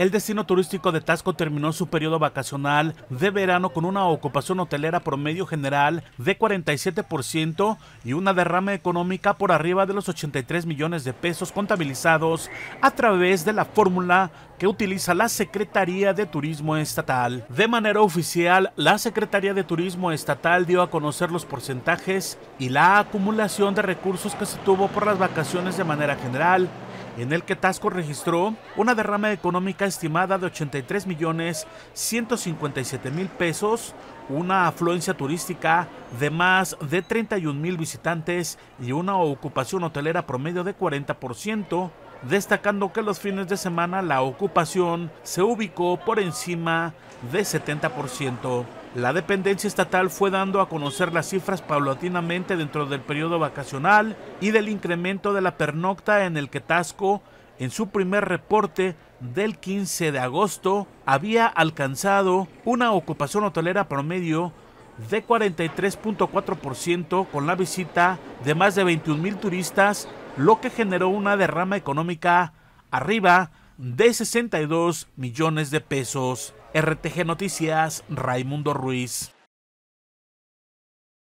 el destino turístico de Tasco terminó su periodo vacacional de verano con una ocupación hotelera promedio general de 47% y una derrama económica por arriba de los 83 millones de pesos contabilizados a través de la fórmula que utiliza la Secretaría de Turismo Estatal. De manera oficial, la Secretaría de Turismo Estatal dio a conocer los porcentajes y la acumulación de recursos que se tuvo por las vacaciones de manera general en el que Tasco registró una derrama económica estimada de 83 millones 157 mil pesos, una afluencia turística de más de 31 mil visitantes y una ocupación hotelera promedio de 40%, destacando que los fines de semana la ocupación se ubicó por encima de 70%. La dependencia estatal fue dando a conocer las cifras paulatinamente dentro del periodo vacacional y del incremento de la pernocta en el que Tasco, en su primer reporte del 15 de agosto, había alcanzado una ocupación hotelera promedio de 43.4% con la visita de más de 21 mil turistas lo que generó una derrama económica arriba de 62 millones de pesos. RTG Noticias, Raimundo Ruiz.